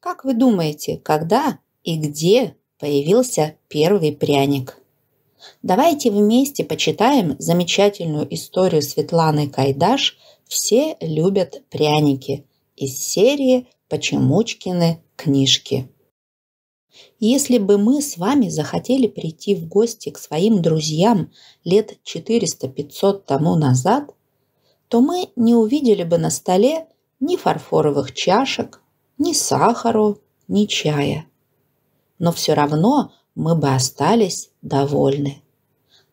Как вы думаете, когда и где появился первый пряник? Давайте вместе почитаем замечательную историю Светланы Кайдаш «Все любят пряники» из серии «Почемучкины книжки». Если бы мы с вами захотели прийти в гости к своим друзьям лет 400-500 тому назад, то мы не увидели бы на столе ни фарфоровых чашек, ни сахару, ни чая. Но все равно мы бы остались довольны.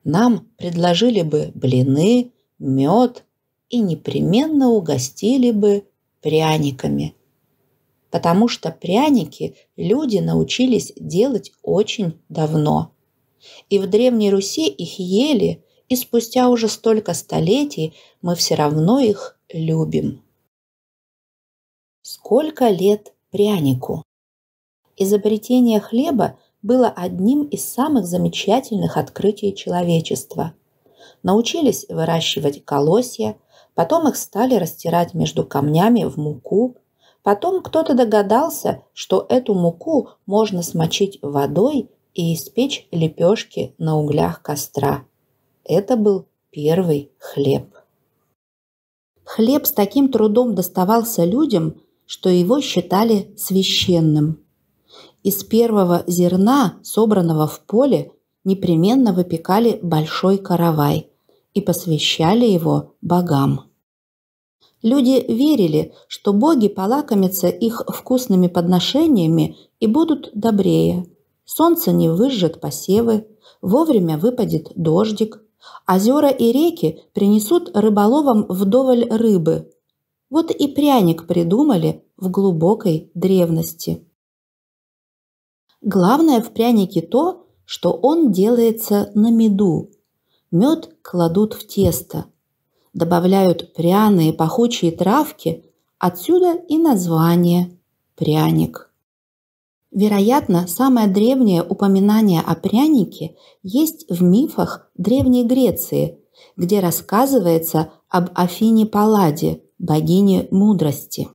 Нам предложили бы блины, мед и непременно угостили бы пряниками. Потому что пряники люди научились делать очень давно. И в Древней Руси их ели, и спустя уже столько столетий мы все равно их любим. Сколько лет прянику? Изобретение хлеба было одним из самых замечательных открытий человечества. Научились выращивать колосья, потом их стали растирать между камнями в муку, потом кто-то догадался, что эту муку можно смочить водой и испечь лепешки на углях костра. Это был первый хлеб. Хлеб с таким трудом доставался людям, что его считали священным. Из первого зерна, собранного в поле, непременно выпекали большой каравай и посвящали его богам. Люди верили, что боги полакомятся их вкусными подношениями и будут добрее. Солнце не выжжет посевы, вовремя выпадет дождик, озера и реки принесут рыболовам вдоволь рыбы, вот и пряник придумали в глубокой древности. Главное в прянике то, что он делается на меду. Мед кладут в тесто. Добавляют пряные пахучие травки, отсюда и название – пряник. Вероятно, самое древнее упоминание о прянике есть в мифах Древней Греции, где рассказывается об Афине Палладе, богини мудрости.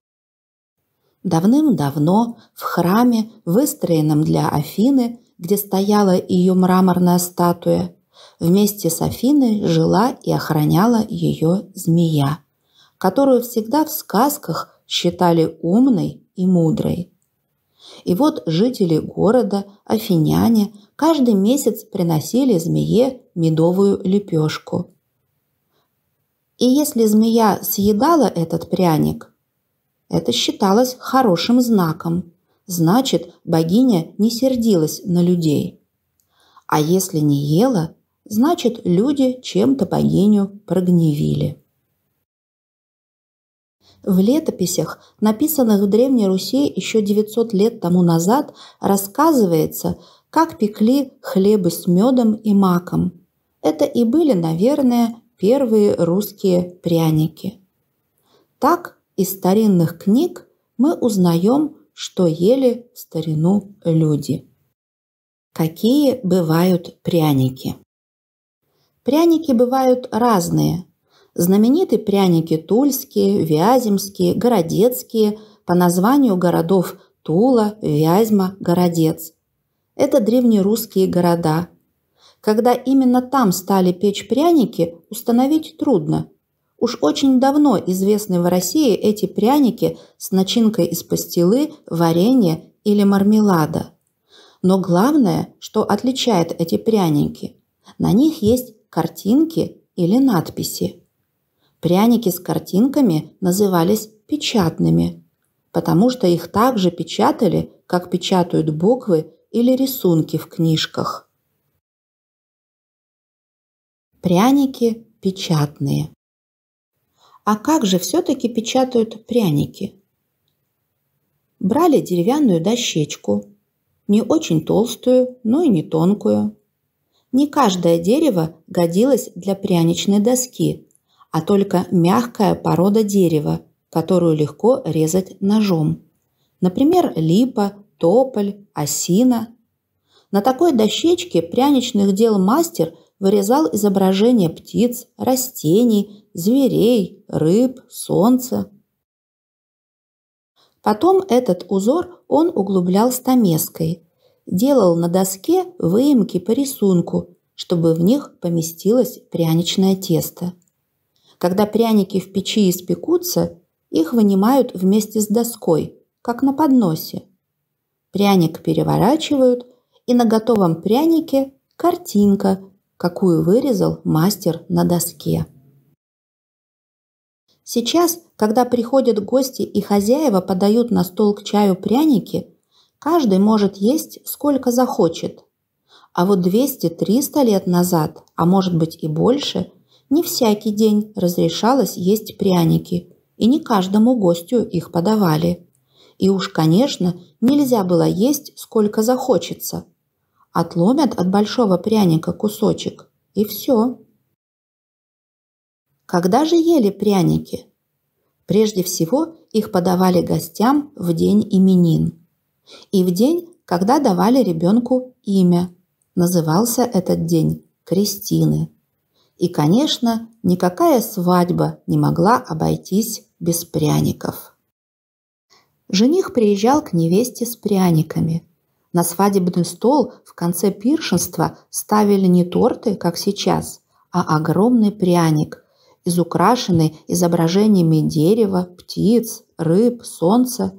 Давным-давно в храме, выстроенном для Афины, где стояла ее мраморная статуя, вместе с Афиной жила и охраняла ее змея, которую всегда в сказках считали умной и мудрой. И вот жители города, афиняне, каждый месяц приносили змее медовую лепешку – и если змея съедала этот пряник, это считалось хорошим знаком. Значит, богиня не сердилась на людей. А если не ела, значит, люди чем-то богиню прогневили. В летописях, написанных в Древней Руси еще 900 лет тому назад, рассказывается, как пекли хлебы с медом и маком. Это и были, наверное, первые русские пряники. Так из старинных книг мы узнаем, что ели в старину люди. Какие бывают пряники? Пряники бывают разные. Знамениты пряники тульские, вяземские, городецкие по названию городов Тула, Вязьма, Городец. Это древнерусские города – когда именно там стали печь пряники, установить трудно. Уж очень давно известны в России эти пряники с начинкой из пастилы, варенья или мармелада. Но главное, что отличает эти пряники, на них есть картинки или надписи. Пряники с картинками назывались печатными, потому что их также печатали, как печатают буквы или рисунки в книжках. Пряники печатные. А как же все-таки печатают пряники? Брали деревянную дощечку, не очень толстую, но и не тонкую. Не каждое дерево годилось для пряничной доски, а только мягкая порода дерева, которую легко резать ножом. Например, липа, тополь, осина. На такой дощечке пряничных дел мастер – вырезал изображения птиц, растений, зверей, рыб, солнца. Потом этот узор он углублял стамеской, делал на доске выемки по рисунку, чтобы в них поместилось пряничное тесто. Когда пряники в печи испекутся, их вынимают вместе с доской, как на подносе. Пряник переворачивают, и на готовом прянике картинка какую вырезал мастер на доске. Сейчас, когда приходят гости и хозяева подают на стол к чаю пряники, каждый может есть сколько захочет. А вот 200-300 лет назад, а может быть и больше, не всякий день разрешалось есть пряники, и не каждому гостю их подавали. И уж, конечно, нельзя было есть сколько захочется – Отломят от большого пряника кусочек, и все. Когда же ели пряники? Прежде всего их подавали гостям в день именин. И в день, когда давали ребенку имя. Назывался этот день Кристины. И, конечно, никакая свадьба не могла обойтись без пряников. Жених приезжал к невесте с пряниками. На свадебный стол в конце пиршества ставили не торты, как сейчас, а огромный пряник, изукрашенный изображениями дерева, птиц, рыб, солнца.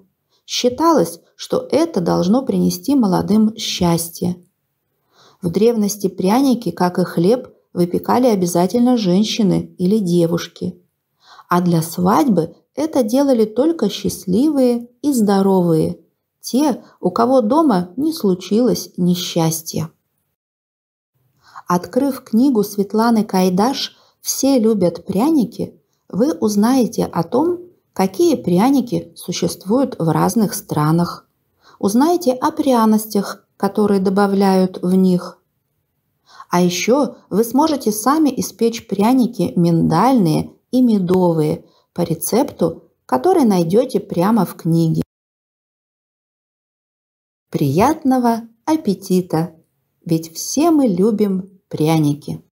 Считалось, что это должно принести молодым счастье. В древности пряники, как и хлеб, выпекали обязательно женщины или девушки. А для свадьбы это делали только счастливые и здоровые – те, у кого дома не случилось несчастья. Открыв книгу Светланы Кайдаш «Все любят пряники», вы узнаете о том, какие пряники существуют в разных странах. Узнаете о пряностях, которые добавляют в них. А еще вы сможете сами испечь пряники миндальные и медовые по рецепту, который найдете прямо в книге. Приятного аппетита! Ведь все мы любим пряники.